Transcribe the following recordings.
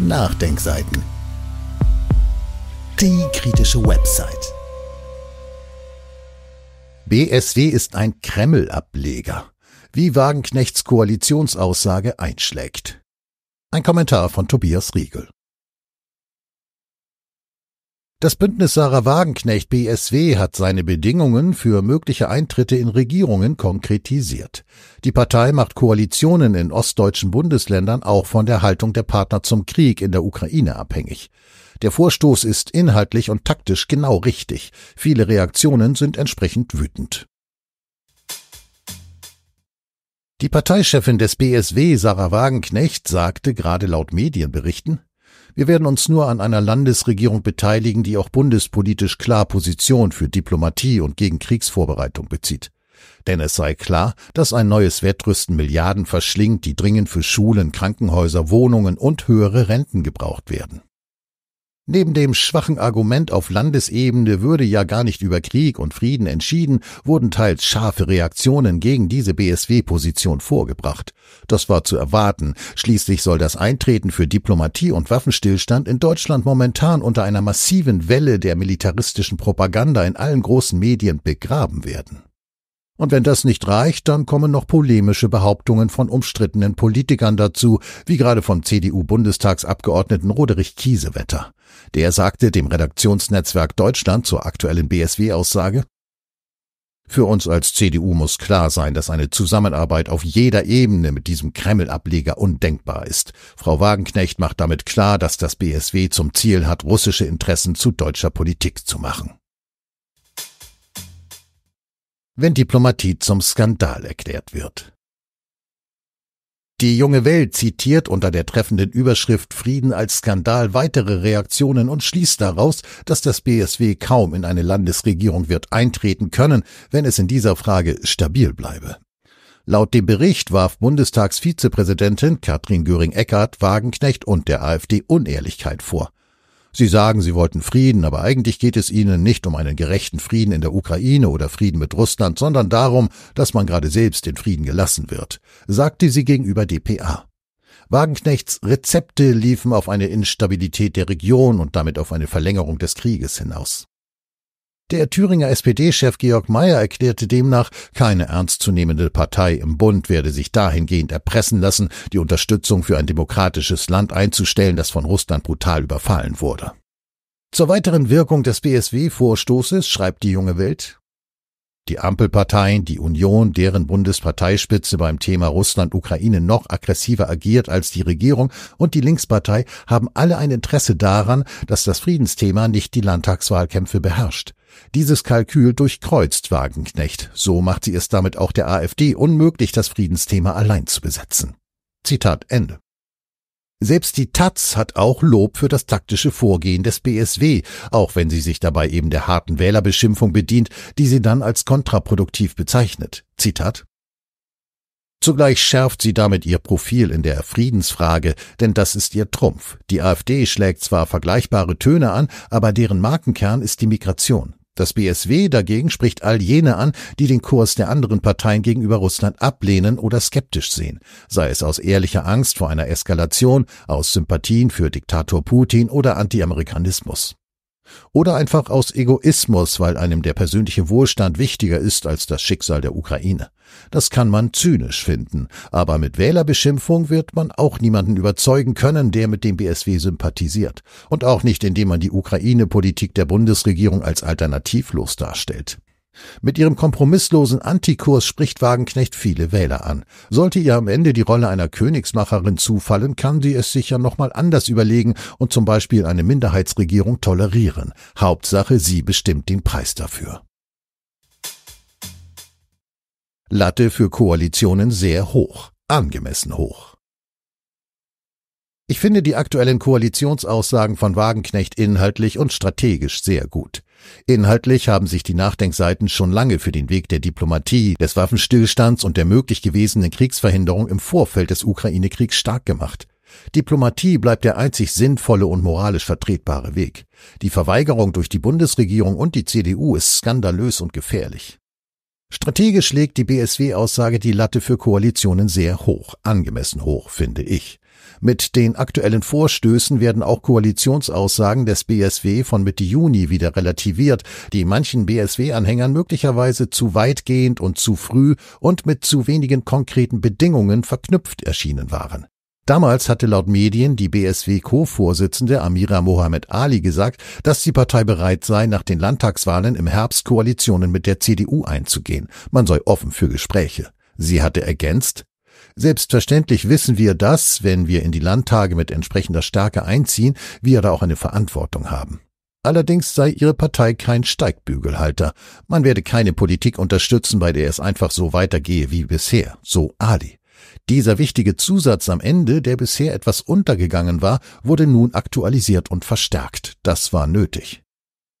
Nachdenkseiten. Die kritische Website. BSW ist ein Kreml-Ableger, wie Wagenknechts Koalitionsaussage einschlägt. Ein Kommentar von Tobias Riegel. Das Bündnis Sarah Wagenknecht BSW hat seine Bedingungen für mögliche Eintritte in Regierungen konkretisiert. Die Partei macht Koalitionen in ostdeutschen Bundesländern auch von der Haltung der Partner zum Krieg in der Ukraine abhängig. Der Vorstoß ist inhaltlich und taktisch genau richtig. Viele Reaktionen sind entsprechend wütend. Die Parteichefin des BSW, Sarah Wagenknecht, sagte gerade laut Medienberichten, wir werden uns nur an einer Landesregierung beteiligen, die auch bundespolitisch klar Position für Diplomatie und gegen Kriegsvorbereitung bezieht. Denn es sei klar, dass ein neues Wettrüsten Milliarden verschlingt, die dringend für Schulen, Krankenhäuser, Wohnungen und höhere Renten gebraucht werden. Neben dem schwachen Argument auf Landesebene würde ja gar nicht über Krieg und Frieden entschieden, wurden teils scharfe Reaktionen gegen diese BSW-Position vorgebracht. Das war zu erwarten. Schließlich soll das Eintreten für Diplomatie und Waffenstillstand in Deutschland momentan unter einer massiven Welle der militaristischen Propaganda in allen großen Medien begraben werden. Und wenn das nicht reicht, dann kommen noch polemische Behauptungen von umstrittenen Politikern dazu, wie gerade vom CDU-Bundestagsabgeordneten Roderich Kiesewetter. Der sagte dem Redaktionsnetzwerk Deutschland zur aktuellen BSW-Aussage, für uns als CDU muss klar sein, dass eine Zusammenarbeit auf jeder Ebene mit diesem Kreml-Ableger undenkbar ist. Frau Wagenknecht macht damit klar, dass das BSW zum Ziel hat, russische Interessen zu deutscher Politik zu machen wenn Diplomatie zum Skandal erklärt wird. Die junge Welt zitiert unter der treffenden Überschrift Frieden als Skandal weitere Reaktionen und schließt daraus, dass das BSW kaum in eine Landesregierung wird eintreten können, wenn es in dieser Frage stabil bleibe. Laut dem Bericht warf Bundestagsvizepräsidentin Katrin Göring-Eckardt Wagenknecht und der AfD Unehrlichkeit vor. Sie sagen, Sie wollten Frieden, aber eigentlich geht es Ihnen nicht um einen gerechten Frieden in der Ukraine oder Frieden mit Russland, sondern darum, dass man gerade selbst den Frieden gelassen wird, sagte sie gegenüber DPA. Wagenknechts Rezepte liefen auf eine Instabilität der Region und damit auf eine Verlängerung des Krieges hinaus. Der Thüringer SPD-Chef Georg Mayer erklärte demnach, keine ernstzunehmende Partei im Bund werde sich dahingehend erpressen lassen, die Unterstützung für ein demokratisches Land einzustellen, das von Russland brutal überfallen wurde. Zur weiteren Wirkung des BSW-Vorstoßes schreibt die junge Welt, die Ampelparteien, die Union, deren Bundesparteispitze beim Thema Russland-Ukraine noch aggressiver agiert als die Regierung und die Linkspartei haben alle ein Interesse daran, dass das Friedensthema nicht die Landtagswahlkämpfe beherrscht. Dieses Kalkül durchkreuzt Wagenknecht. So macht sie es damit auch der AfD unmöglich, das Friedensthema allein zu besetzen. Zitat Ende. Selbst die Taz hat auch Lob für das taktische Vorgehen des BSW, auch wenn sie sich dabei eben der harten Wählerbeschimpfung bedient, die sie dann als kontraproduktiv bezeichnet. Zitat Zugleich schärft sie damit ihr Profil in der Friedensfrage, denn das ist ihr Trumpf. Die AfD schlägt zwar vergleichbare Töne an, aber deren Markenkern ist die Migration. Das BSW dagegen spricht all jene an, die den Kurs der anderen Parteien gegenüber Russland ablehnen oder skeptisch sehen, sei es aus ehrlicher Angst vor einer Eskalation, aus Sympathien für Diktator Putin oder Antiamerikanismus oder einfach aus Egoismus, weil einem der persönliche Wohlstand wichtiger ist als das Schicksal der Ukraine. Das kann man zynisch finden, aber mit Wählerbeschimpfung wird man auch niemanden überzeugen können, der mit dem BSW sympathisiert, und auch nicht, indem man die Ukraine-Politik der Bundesregierung als alternativlos darstellt. Mit ihrem kompromisslosen Antikurs spricht Wagenknecht viele Wähler an. Sollte ihr am Ende die Rolle einer Königsmacherin zufallen, kann sie es sich ja nochmal anders überlegen und zum Beispiel eine Minderheitsregierung tolerieren. Hauptsache, sie bestimmt den Preis dafür. Latte für Koalitionen sehr hoch, angemessen hoch. Ich finde die aktuellen Koalitionsaussagen von Wagenknecht inhaltlich und strategisch sehr gut. Inhaltlich haben sich die Nachdenkseiten schon lange für den Weg der Diplomatie, des Waffenstillstands und der möglich gewesenen Kriegsverhinderung im Vorfeld des Ukraine-Kriegs stark gemacht. Diplomatie bleibt der einzig sinnvolle und moralisch vertretbare Weg. Die Verweigerung durch die Bundesregierung und die CDU ist skandalös und gefährlich. Strategisch legt die BSW-Aussage die Latte für Koalitionen sehr hoch, angemessen hoch, finde ich. Mit den aktuellen Vorstößen werden auch Koalitionsaussagen des BSW von Mitte Juni wieder relativiert, die manchen BSW-Anhängern möglicherweise zu weitgehend und zu früh und mit zu wenigen konkreten Bedingungen verknüpft erschienen waren. Damals hatte laut Medien die BSW-Co-Vorsitzende Amira Mohamed Ali gesagt, dass die Partei bereit sei, nach den Landtagswahlen im Herbst Koalitionen mit der CDU einzugehen. Man sei offen für Gespräche. Sie hatte ergänzt, Selbstverständlich wissen wir dass, wenn wir in die Landtage mit entsprechender Stärke einziehen, wir da auch eine Verantwortung haben. Allerdings sei ihre Partei kein Steigbügelhalter. Man werde keine Politik unterstützen, bei der es einfach so weitergehe wie bisher, so Ali. Dieser wichtige Zusatz am Ende, der bisher etwas untergegangen war, wurde nun aktualisiert und verstärkt. Das war nötig.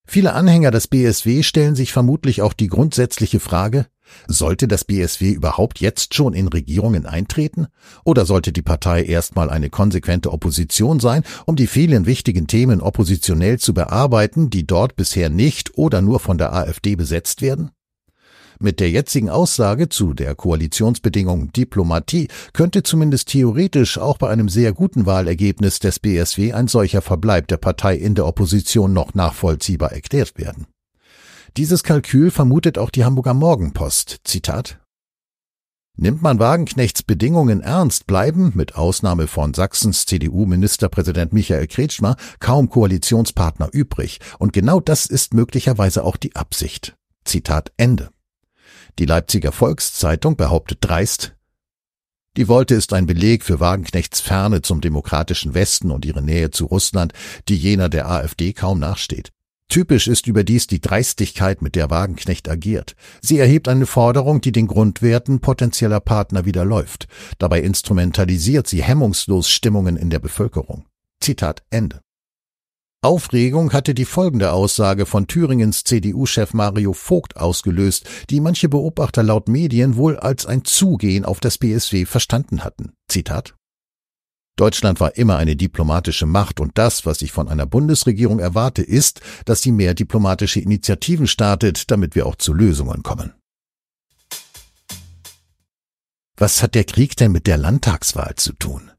Viele Anhänger des BSW stellen sich vermutlich auch die grundsätzliche Frage, sollte das BSW überhaupt jetzt schon in Regierungen eintreten? Oder sollte die Partei erstmal eine konsequente Opposition sein, um die vielen wichtigen Themen oppositionell zu bearbeiten, die dort bisher nicht oder nur von der AfD besetzt werden? Mit der jetzigen Aussage zu der Koalitionsbedingung Diplomatie könnte zumindest theoretisch auch bei einem sehr guten Wahlergebnis des BSW ein solcher Verbleib der Partei in der Opposition noch nachvollziehbar erklärt werden. Dieses Kalkül vermutet auch die Hamburger Morgenpost. Zitat Nimmt man Wagenknechts Bedingungen ernst, bleiben, mit Ausnahme von Sachsens CDU-Ministerpräsident Michael Kretschmer, kaum Koalitionspartner übrig. Und genau das ist möglicherweise auch die Absicht. Zitat Ende. Die Leipziger Volkszeitung behauptet dreist, die Wolte ist ein Beleg für Wagenknechts Ferne zum demokratischen Westen und ihre Nähe zu Russland, die jener der AfD kaum nachsteht. Typisch ist überdies die Dreistigkeit, mit der Wagenknecht agiert. Sie erhebt eine Forderung, die den Grundwerten potenzieller Partner widerläuft. Dabei instrumentalisiert sie hemmungslos Stimmungen in der Bevölkerung. Zitat Ende. Aufregung hatte die folgende Aussage von Thüringens CDU-Chef Mario Vogt ausgelöst, die manche Beobachter laut Medien wohl als ein Zugehen auf das BSW verstanden hatten. Zitat Deutschland war immer eine diplomatische Macht und das, was ich von einer Bundesregierung erwarte, ist, dass sie mehr diplomatische Initiativen startet, damit wir auch zu Lösungen kommen. Was hat der Krieg denn mit der Landtagswahl zu tun?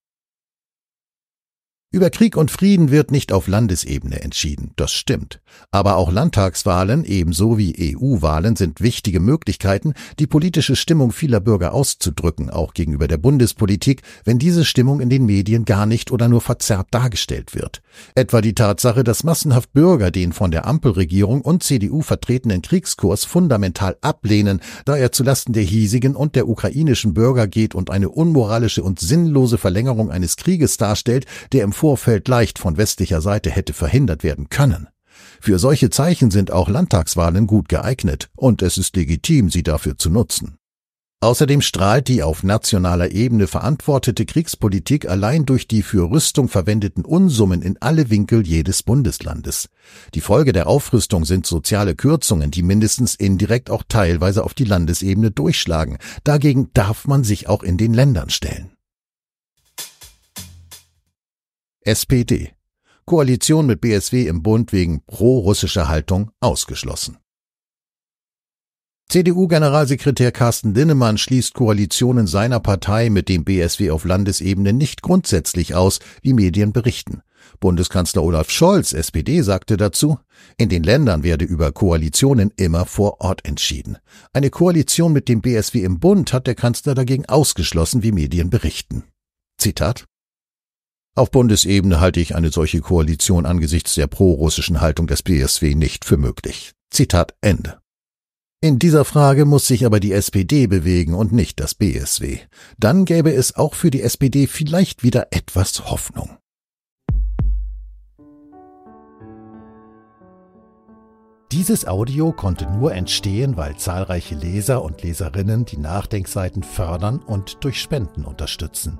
Über Krieg und Frieden wird nicht auf Landesebene entschieden, das stimmt. Aber auch Landtagswahlen ebenso wie EU-Wahlen sind wichtige Möglichkeiten, die politische Stimmung vieler Bürger auszudrücken, auch gegenüber der Bundespolitik, wenn diese Stimmung in den Medien gar nicht oder nur verzerrt dargestellt wird. Etwa die Tatsache, dass massenhaft Bürger den von der Ampelregierung und CDU vertretenen Kriegskurs fundamental ablehnen, da er zulasten der hiesigen und der ukrainischen Bürger geht und eine unmoralische und sinnlose Verlängerung eines Krieges darstellt, der im Vorfeld leicht von westlicher Seite hätte verhindert werden können. Für solche Zeichen sind auch Landtagswahlen gut geeignet, und es ist legitim, sie dafür zu nutzen. Außerdem strahlt die auf nationaler Ebene verantwortete Kriegspolitik allein durch die für Rüstung verwendeten Unsummen in alle Winkel jedes Bundeslandes. Die Folge der Aufrüstung sind soziale Kürzungen, die mindestens indirekt auch teilweise auf die Landesebene durchschlagen. Dagegen darf man sich auch in den Ländern stellen. SPD. Koalition mit BSW im Bund wegen pro-russischer Haltung ausgeschlossen. CDU-Generalsekretär Carsten Linnemann schließt Koalitionen seiner Partei mit dem BSW auf Landesebene nicht grundsätzlich aus, wie Medien berichten. Bundeskanzler Olaf Scholz, SPD, sagte dazu, in den Ländern werde über Koalitionen immer vor Ort entschieden. Eine Koalition mit dem BSW im Bund hat der Kanzler dagegen ausgeschlossen, wie Medien berichten. Zitat auf Bundesebene halte ich eine solche Koalition angesichts der prorussischen Haltung des BSW nicht für möglich. Zitat Ende. In dieser Frage muss sich aber die SPD bewegen und nicht das BSW. Dann gäbe es auch für die SPD vielleicht wieder etwas Hoffnung. Dieses Audio konnte nur entstehen, weil zahlreiche Leser und Leserinnen die Nachdenkseiten fördern und durch Spenden unterstützen.